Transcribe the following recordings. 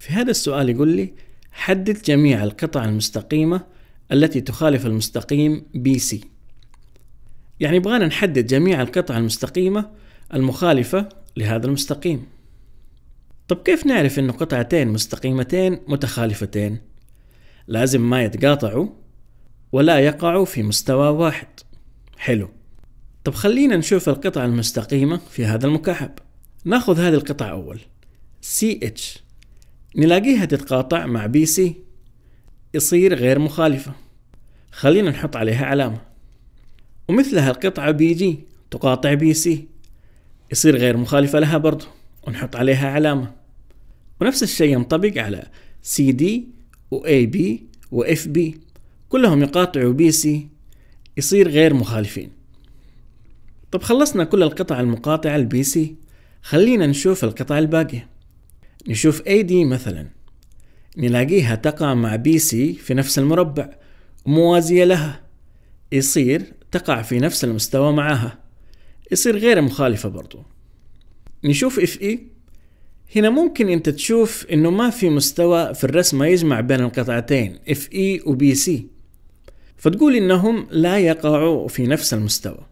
في هذا السؤال يقول لي حدد جميع القطع المستقيمة التي تخالف المستقيم BC يعني يبغانا نحدد جميع القطع المستقيمة المخالفة لهذا المستقيم طب كيف نعرف أن قطعتين مستقيمتين متخالفتين؟ لازم ما يتقاطعوا ولا يقعوا في مستوى واحد حلو طب خلينا نشوف القطعة المستقيمة في هذا المكعب ناخذ هذه القطعة أول CH نلاقيها تتقاطع مع بي سي يصير غير مخالفة خلينا نحط عليها علامة ومثلها القطعة بي جي تقاطع بي سي يصير غير مخالفة لها برضو ونحط عليها علامة ونفس الشيء ينطبق على سي دي و اي بي و اف بي كلهم يقاطعوا بي سي يصير غير مخالفين طب خلصنا كل القطع المقاطعة البي سي خلينا نشوف القطع الباقية نشوف اي دي مثلا نلاقيها تقع مع بي سي في نفس المربع موازية لها يصير تقع في نفس المستوى معها يصير غير مخالفة برضو نشوف اف اي e. هنا ممكن انت تشوف انه ما في مستوى في الرسمة يجمع بين القطعتين اف اي وبي سي فتقول انهم لا يقعوا في نفس المستوى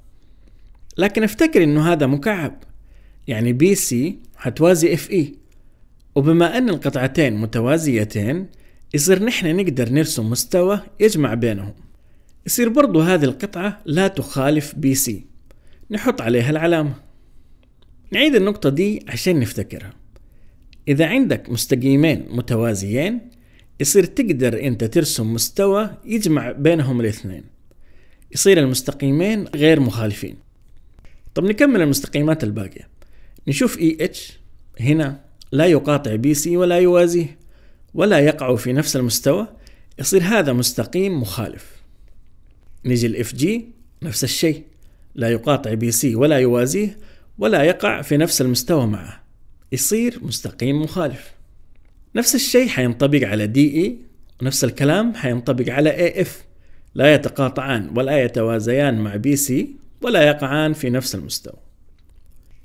لكن افتكر انه هذا مكعب يعني بي سي FE اف اي وبما أن القطعتين متوازيتين يصير نحن نقدر نرسم مستوى يجمع بينهم يصير برضو هذه القطعة لا تخالف بي سي نحط عليها العلامة نعيد النقطة دي عشان نفتكرها إذا عندك مستقيمين متوازيين يصير تقدر أنت ترسم مستوى يجمع بينهم الاثنين يصير المستقيمين غير مخالفين طب نكمل المستقيمات الباقية نشوف اي e اتش هنا لا يقاطع بي سي ولا يوازيه ولا يقع في نفس المستوى يصير هذا مستقيم مخالف نجي الاف جي نفس الشيء لا يقاطع بي سي ولا يوازيه ولا يقع في نفس المستوى معه يصير مستقيم مخالف نفس الشيء حينطبق على دي اي e، ونفس الكلام حينطبق على اي اف لا يتقاطعان ولا يتوازيان مع بي سي ولا يقعان في نفس المستوى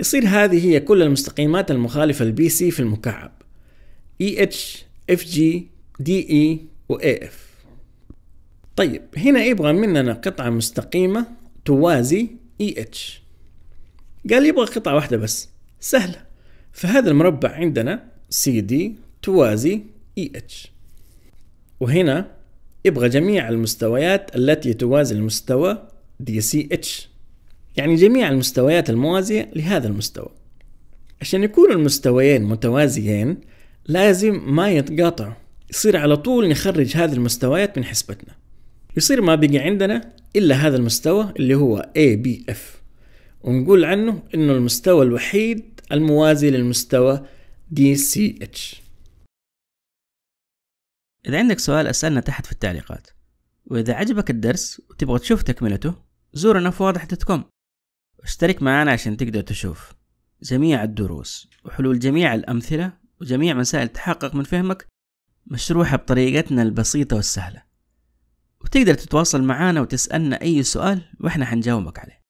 يصير هذه هي كل المستقيمات المخالفة لـ BC في المكعب EH FG DE AF طيب هنا يبغى مننا قطعة مستقيمة توازي EH قال يبغى قطعة واحدة بس سهلة فهذا المربع عندنا CD توازي EH وهنا يبغى جميع المستويات التي توازي المستوى DCH يعني جميع المستويات الموازية لهذا المستوى عشان يكون المستويين متوازيين لازم ما يتقاطعوا يصير على طول نخرج هذه المستويات من حسبتنا يصير ما بقي عندنا إلا هذا المستوى اللي هو ABF ونقول عنه إنه المستوى الوحيد الموازي للمستوى DCH إذا عندك سؤال أسألنا تحت في التعليقات وإذا عجبك الدرس وتبغى تشوف تكملته زورنا في واضح دوت كوم اشترك معنا عشان تقدر تشوف جميع الدروس وحلول جميع الأمثلة وجميع مسائل تحقق من فهمك مشروحة بطريقتنا البسيطة والسهلة وتقدر تتواصل معنا وتسألنا أي سؤال وإحنا حنجاوبك عليه